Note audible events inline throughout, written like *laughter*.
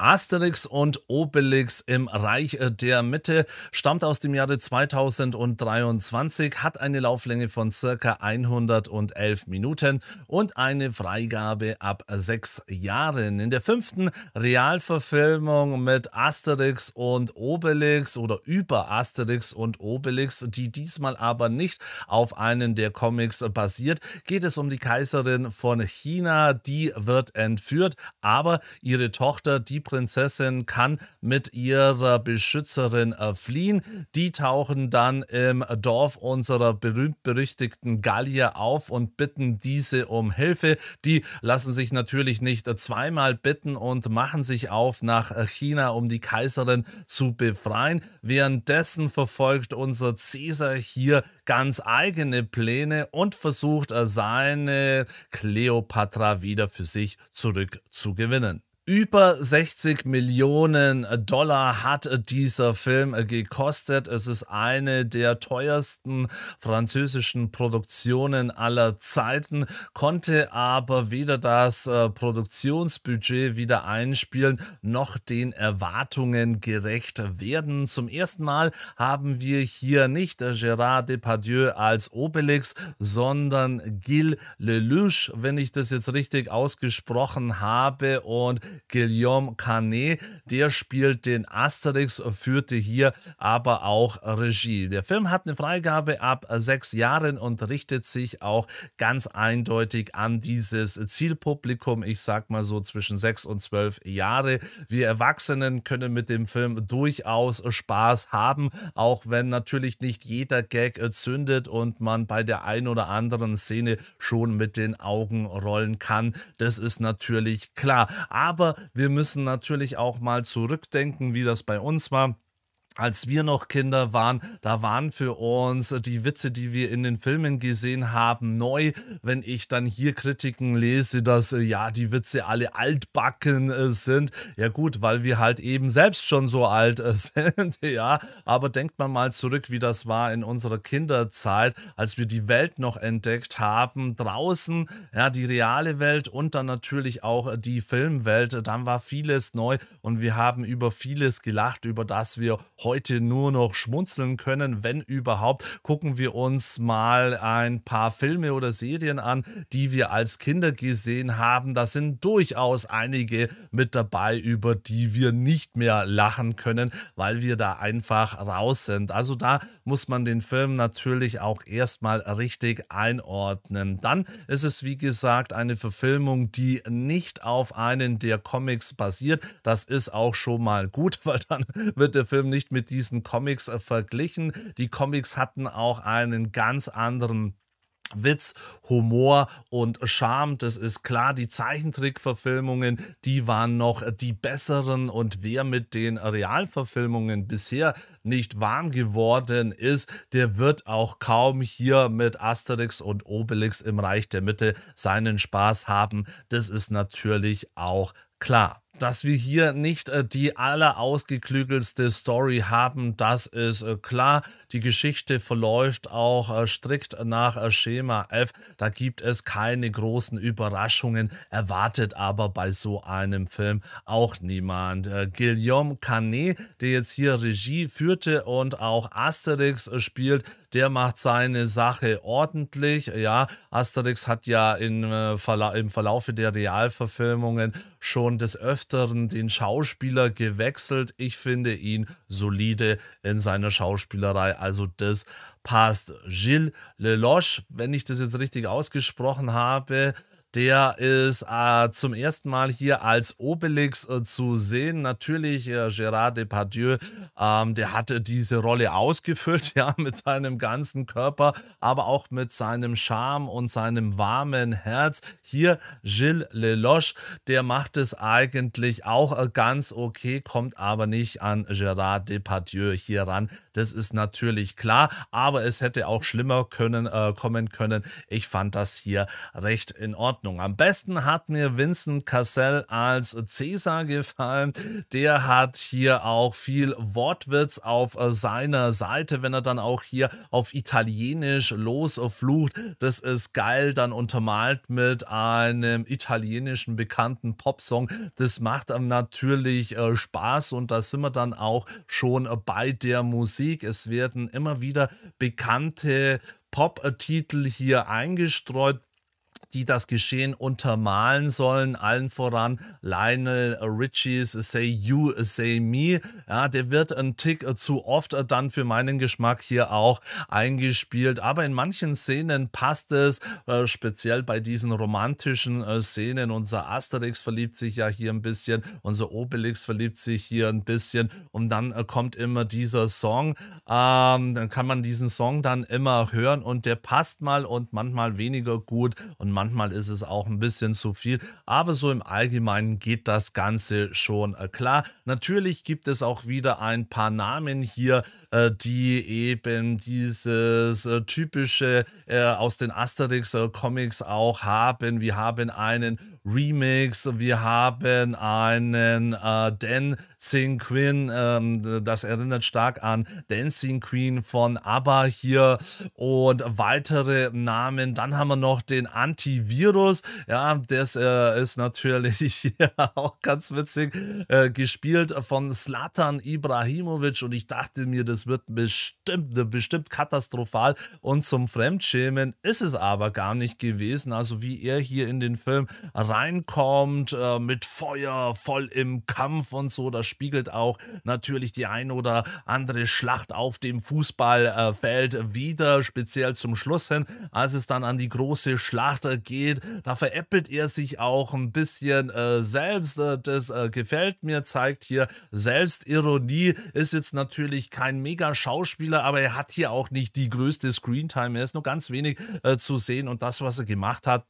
Asterix und Obelix im Reich der Mitte stammt aus dem Jahre 2023, hat eine Lauflänge von circa 111 Minuten und eine Freigabe ab sechs Jahren. In der fünften Realverfilmung mit Asterix und Obelix oder über Asterix und Obelix, die diesmal aber nicht auf einen der Comics basiert, geht es um die Kaiserin von China. Die wird entführt, aber ihre Tochter, die Prinzessin kann mit ihrer Beschützerin äh, fliehen. Die tauchen dann im Dorf unserer berühmt-berüchtigten Gallier auf und bitten diese um Hilfe. Die lassen sich natürlich nicht zweimal bitten und machen sich auf nach äh, China, um die Kaiserin zu befreien. Währenddessen verfolgt unser Cäsar hier ganz eigene Pläne und versucht äh, seine Kleopatra wieder für sich zurückzugewinnen. Über 60 Millionen Dollar hat dieser Film gekostet. Es ist eine der teuersten französischen Produktionen aller Zeiten, konnte aber weder das äh, Produktionsbudget wieder einspielen, noch den Erwartungen gerecht werden. Zum ersten Mal haben wir hier nicht Gérard Depardieu als Obelix, sondern Gilles Lelouch, wenn ich das jetzt richtig ausgesprochen habe. Und Guillaume Canet. Der spielt den Asterix, führte hier aber auch Regie. Der Film hat eine Freigabe ab sechs Jahren und richtet sich auch ganz eindeutig an dieses Zielpublikum. Ich sag mal so zwischen sechs und zwölf Jahre. Wir Erwachsenen können mit dem Film durchaus Spaß haben, auch wenn natürlich nicht jeder Gag äh, zündet und man bei der einen oder anderen Szene schon mit den Augen rollen kann. Das ist natürlich klar. Aber aber wir müssen natürlich auch mal zurückdenken, wie das bei uns war als wir noch Kinder waren, da waren für uns die Witze, die wir in den Filmen gesehen haben, neu. Wenn ich dann hier Kritiken lese, dass äh, ja die Witze alle altbacken äh, sind, ja gut, weil wir halt eben selbst schon so alt äh, *laughs* sind, ja. Aber denkt man mal zurück, wie das war in unserer Kinderzeit, als wir die Welt noch entdeckt haben, draußen, ja, die reale Welt und dann natürlich auch die Filmwelt. Dann war vieles neu und wir haben über vieles gelacht, über das wir heute heute nur noch schmunzeln können. Wenn überhaupt, gucken wir uns mal ein paar Filme oder Serien an, die wir als Kinder gesehen haben. Da sind durchaus einige mit dabei, über die wir nicht mehr lachen können, weil wir da einfach raus sind. Also da muss man den Film natürlich auch erstmal richtig einordnen. Dann ist es, wie gesagt, eine Verfilmung, die nicht auf einen der Comics basiert. Das ist auch schon mal gut, *laughs* weil dann wird der Film nicht mehr mit diesen Comics äh, verglichen. Die Comics hatten auch einen ganz anderen Witz, Humor und Charme, das ist klar. Die Zeichentrickverfilmungen, die waren noch die besseren und wer mit den Realverfilmungen bisher nicht warm geworden ist, der wird auch kaum hier mit Asterix und Obelix im Reich der Mitte seinen Spaß haben. Das ist natürlich auch klar dass wir hier nicht äh, die allerausgeklügelste Story haben, das ist äh, klar. Die Geschichte verläuft auch äh, strikt nach äh, Schema F. Da gibt es keine großen Überraschungen, erwartet aber bei so einem Film auch niemand. Äh, Guillaume Canet, der jetzt hier Regie führte und auch Asterix äh, spielt, der macht seine Sache ordentlich. Ja, Asterix hat ja in, Verla im Verlaufe der Realverfilmungen schon des Öfteren den Schauspieler gewechselt. Ich finde ihn solide in seiner Schauspielerei. Also das passt. Gilles Leloche, wenn ich das jetzt richtig ausgesprochen habe, der ist äh, zum ersten Mal hier als Obelix äh, zu sehen. Natürlich äh, Gérard Depardieu, ähm, der hatte diese Rolle ausgefüllt, *laughs* ja, mit seinem ganzen Körper, aber auch mit seinem Charme und seinem warmen Herz. Hier Gilles Leloche, der macht es eigentlich auch äh, ganz okay, kommt aber nicht an Gérard Depardieu hier ran. Das ist natürlich klar, aber es hätte auch schlimmer können, äh, kommen können. Ich fand das hier recht in Ordnung. Ordnung. Am besten hat mir Vincent Cassell als Cäsar gefallen. Der hat hier auch viel Wortwitz auf seiner Seite, wenn er dann auch hier auf Italienisch losflucht. Das ist geil, dann untermalt mit einem italienischen bekannten Popsong. Das macht natürlich äh, Spaß und da sind wir dann auch schon bei der Musik. Es werden immer wieder bekannte Pop-Titel hier eingestreut die das Geschehen untermalen sollen. Allen voran Lionel Richies Say You, Say Me. Ja, der wird ein Tick zu oft dann für meinen Geschmack hier auch eingespielt. Aber in manchen Szenen passt es, äh, speziell bei diesen romantischen äh, Szenen. Unser Asterix verliebt sich ja hier ein bisschen, unser Obelix verliebt sich hier ein bisschen und dann äh, kommt immer dieser Song. Ähm, dann kann man diesen Song dann immer hören und der passt mal und manchmal weniger gut und manchmal ist es auch ein bisschen zu viel, aber so im Allgemeinen geht das Ganze schon äh, klar. Natürlich gibt es auch wieder ein paar Namen hier, äh, die eben dieses äh, typische aus den Asterix-Comics auch haben. Wir haben einen Remix, wir haben einen äh, Dancing Queen, ähm, das erinnert stark an Dancing Queen von ABBA hier und weitere Namen. Dann haben wir noch den Antivirus, ja, das äh, ist natürlich ja, *laughs* auch ganz witzig, äh, gespielt von Slatan Ibrahimovic und ich dachte mir, das wird bestimmt, bestimmt katastrophal und zum Fremdschämen ist es aber gar nicht gewesen. Also wie er hier in den Film reinkommt, äh, mit Feuer, voll im Kampf und so. Das spiegelt auch natürlich die ein oder andere Schlacht auf dem Fußballfeld äh, wieder, speziell zum Schluss hin, als es dann an die große Schlacht äh, geht. Da veräppelt er sich auch ein bisschen äh, selbst. Äh, das äh, gefällt mir, zeigt hier Selbstironie. Ist jetzt natürlich kein mega Schauspieler, aber er hat hier auch nicht die größte Screentime. Er ist nur ganz wenig äh, zu sehen und das, was er gemacht hat,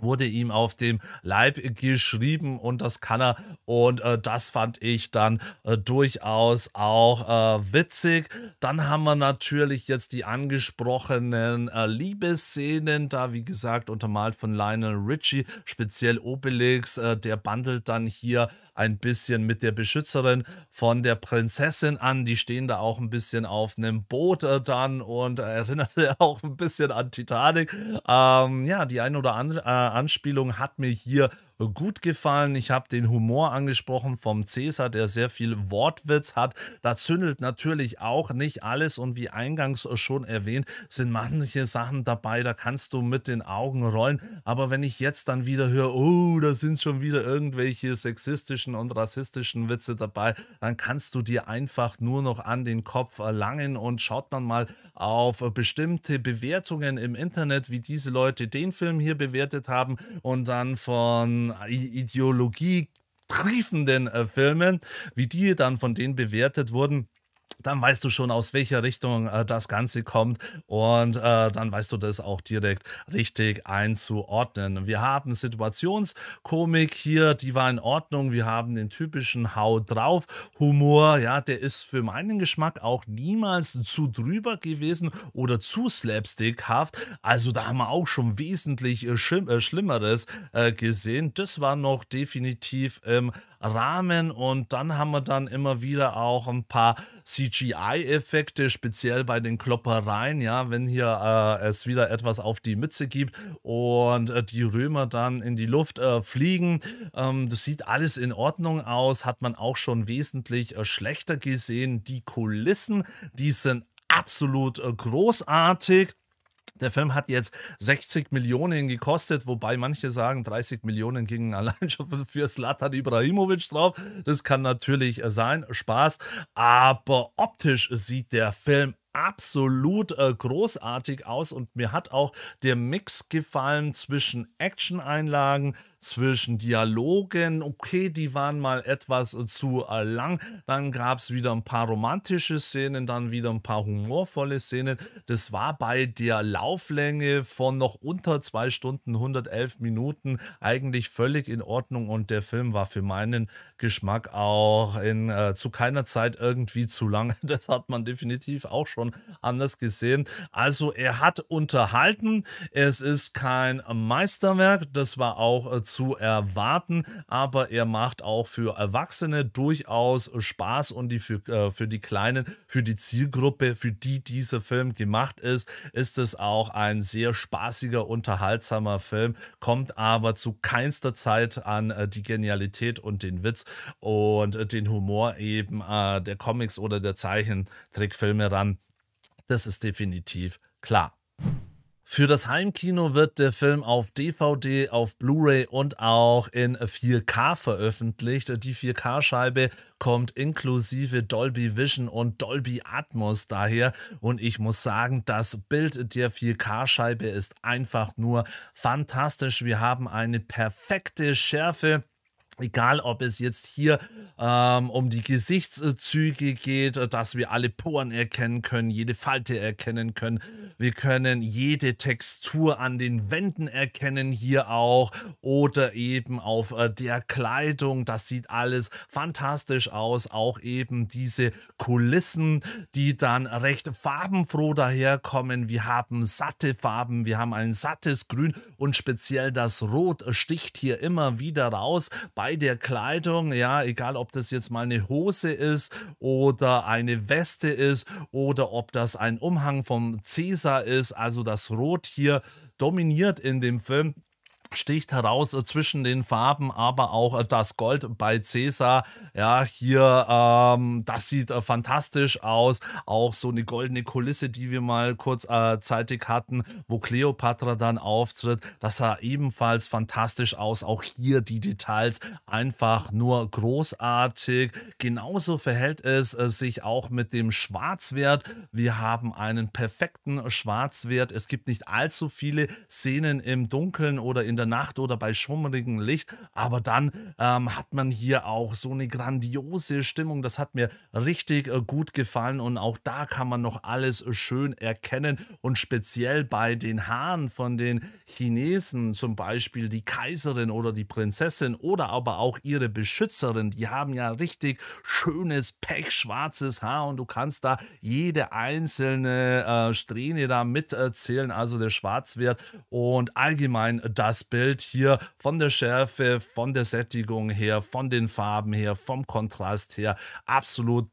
wurde ihm auf dem Leib geschrieben und das kann er und äh, das fand ich dann äh, durchaus auch äh, witzig. Dann haben wir natürlich jetzt die angesprochenen äh, Liebesszenen, da wie gesagt untermalt von Lionel Richie, speziell Obelix, äh, der bandelt dann hier ein bisschen mit der Beschützerin von der Prinzessin an. Die stehen da auch ein bisschen auf einem Boot äh, dann und erinnert *laughs* auch ein bisschen an Titanic. Ähm, ja, die ein oder andere äh, Anspielung hat mir hier gut gefallen. Ich habe den Humor angesprochen vom Cäsar, der sehr viel Wortwitz hat. Da zündelt natürlich auch nicht alles und wie eingangs schon erwähnt, sind manche Sachen dabei, da kannst du mit den Augen rollen. Aber wenn ich jetzt dann wieder höre, oh, da sind schon wieder irgendwelche sexistischen und rassistischen Witze dabei, dann kannst du dir einfach nur noch an den Kopf langen und schaut dann mal auf bestimmte Bewertungen im Internet, wie diese Leute den Film hier bewertet haben und dann von ideologietriefenden äh, Filmen, wie die dann von denen bewertet wurden dann weißt du schon, aus welcher Richtung äh, das Ganze kommt und äh, dann weißt du das auch direkt richtig einzuordnen. Wir haben Situationskomik hier, die war in Ordnung. Wir haben den typischen Hau drauf Humor, ja, der ist für meinen Geschmack auch niemals zu drüber gewesen oder zu slapstickhaft. Also da haben wir auch schon wesentlich äh, äh Schlimmeres äh, gesehen. Das war noch definitiv im Rahmen und dann haben wir dann immer wieder auch ein paar CGI CGI-Effekte, speziell bei den Kloppereien, ja, wenn hier äh, es wieder etwas auf die Mütze gibt und äh, die Römer dann in die Luft äh, fliegen. Ähm, das sieht alles in Ordnung aus, hat man auch schon wesentlich äh, schlechter gesehen. Die Kulissen, die sind absolut äh, großartig. Der Film hat jetzt 60 Millionen gekostet, wobei manche sagen, 30 Millionen gingen *laughs* allein schon für Slatan Ibrahimovic drauf. Das kann natürlich äh, sein, Spaß. Aber optisch sieht der Film absolut äh, großartig aus und mir hat auch der Mix gefallen zwischen Action-Einlagen, zwischen Dialogen. Okay, die waren mal etwas zu lang. Dann gab es wieder ein paar romantische Szenen, dann wieder ein paar humorvolle Szenen. Das war bei der Lauflänge von noch unter zwei Stunden 111 Minuten eigentlich völlig in Ordnung und der Film war für meinen Geschmack auch in, äh, zu keiner Zeit irgendwie zu lang. *laughs* Das hat man definitiv auch schon anders gesehen. Also er hat unterhalten. Es ist kein Meisterwerk. Das war auch äh, zu erwarten, aber er macht auch für Erwachsene durchaus Spaß und die für, äh, für die Kleinen, für die Zielgruppe, für die dieser Film gemacht ist, ist es auch ein sehr spaßiger, unterhaltsamer Film, kommt aber zu keinster Zeit an äh, die Genialität und den Witz und äh, den Humor eben äh, der Comics oder der Zeichentrickfilme ran. Das ist definitiv klar. Für das Heimkino wird der Film auf DVD, auf Blu-ray und auch in 4K veröffentlicht. Die 4K-Scheibe kommt inklusive Dolby Vision und Dolby Atmos daher. Und ich muss sagen, das Bild der 4K-Scheibe ist einfach nur fantastisch. Wir haben eine perfekte Schärfe. Egal, ob es jetzt hier ähm, um die Gesichtszüge geht, dass wir alle Poren erkennen können, jede Falte erkennen können. Wir können jede Textur an den Wänden erkennen hier auch oder eben auf äh, der Kleidung. Das sieht alles fantastisch aus. Auch eben diese Kulissen, die dann recht farbenfroh daherkommen. Wir haben satte Farben, wir haben ein sattes Grün und speziell das Rot sticht hier immer wieder raus. Bei bei der Kleidung, ja, egal ob das jetzt mal eine Hose ist oder eine Weste ist oder ob das ein Umhang vom Cäsar ist, also das Rot hier dominiert in dem Film sticht heraus zwischen den Farben, aber auch äh, das Gold bei Cäsar. Ja, hier, ähm, das sieht äh, fantastisch aus. Auch so eine goldene Kulisse, die wir mal kurzzeitig äh, hatten, wo Cleopatra dann auftritt. Das sah ebenfalls fantastisch aus. Auch hier die Details einfach nur großartig. Genauso verhält es äh, sich auch mit dem Schwarzwert. Wir haben einen perfekten Schwarzwert. Es gibt nicht allzu viele Szenen im Dunkeln oder in der der Nacht oder bei schummrigem Licht, aber dann ähm, hat man hier auch so eine grandiose Stimmung, das hat mir richtig äh, gut gefallen und auch da kann man noch alles äh, schön erkennen und speziell bei den Haaren von den Chinesen, zum Beispiel die Kaiserin oder die Prinzessin oder aber auch ihre Beschützerin, die haben ja richtig schönes pechschwarzes Haar und du kannst da jede einzelne äh, Strähne da mitzählen, also der Schwarzwert und allgemein das Bild hier von der Schärfe, von der Sättigung her, von den Farben her, vom Kontrast her absolut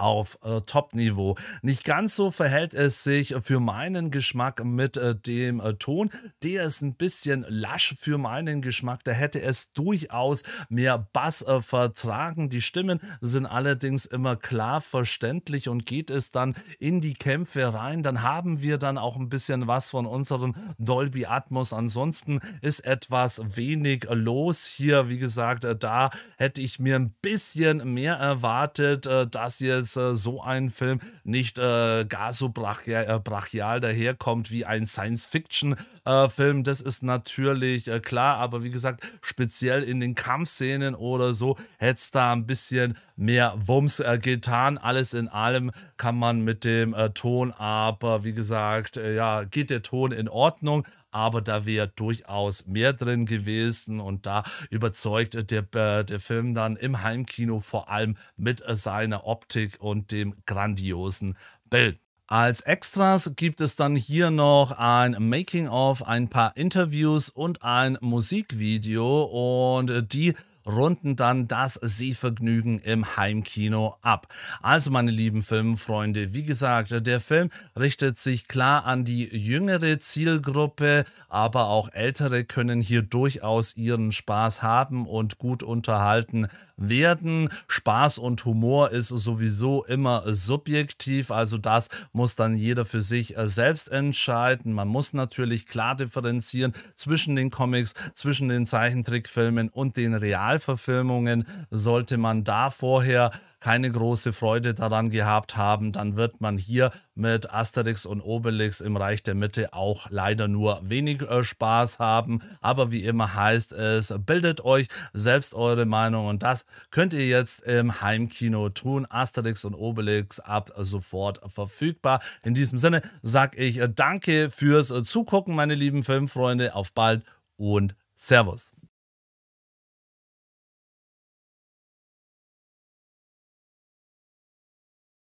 auf äh, Top-Niveau. Nicht ganz so verhält es sich für meinen Geschmack mit äh, dem äh, Ton. Der ist ein bisschen lasch für meinen Geschmack. Da hätte es durchaus mehr Bass äh, vertragen. Die Stimmen sind allerdings immer klar verständlich und geht es dann in die Kämpfe rein, dann haben wir dann auch ein bisschen was von unserem Dolby Atmos. Ansonsten ist etwas wenig los hier. Wie gesagt, äh, da hätte ich mir ein bisschen mehr erwartet, äh, dass jetzt dass äh, so ein Film nicht äh, gar so brachial, äh, brachial daherkommt wie ein Science-Fiction-Film. das ist natürlich äh, klar, aber wie gesagt, speziell in den Kampfszenen oder so hätte es da ein bisschen mehr Wumms äh, getan. Alles in allem kann man mit dem Ton aber, wie gesagt, ja, geht der Ton in Ordnung aber da wäre durchaus mehr drin gewesen und da überzeugt äh, der, äh, der Film dann im Heimkino vor allem mit äh, seiner Optik und dem grandiosen Bild. Als Extras gibt es dann hier noch ein Making-of, ein paar Interviews und ein Musikvideo und die runden dann das Sehvergnügen im Heimkino ab. Also meine lieben Filmfreunde, wie gesagt, der Film richtet sich klar an die jüngere Zielgruppe, aber auch ältere können hier durchaus ihren Spaß haben und gut unterhalten werden. Spaß und Humor ist sowieso immer subjektiv, also das muss dann jeder für sich äh, selbst entscheiden. Man muss natürlich klar differenzieren zwischen den Comics, zwischen den Zeichentrickfilmen und den Real Neuverfilmungen sollte man da vorher keine große Freude daran gehabt haben, dann wird man hier mit Asterix und Obelix im Reich der Mitte auch leider nur wenig äh, Spaß haben. Aber wie immer heißt es, bildet euch selbst eure Meinung und das könnt ihr jetzt im Heimkino tun. Asterix und Obelix ab sofort verfügbar. In diesem Sinne sage ich äh, danke fürs Zugucken, meine lieben Filmfreunde. Auf bald und Servus.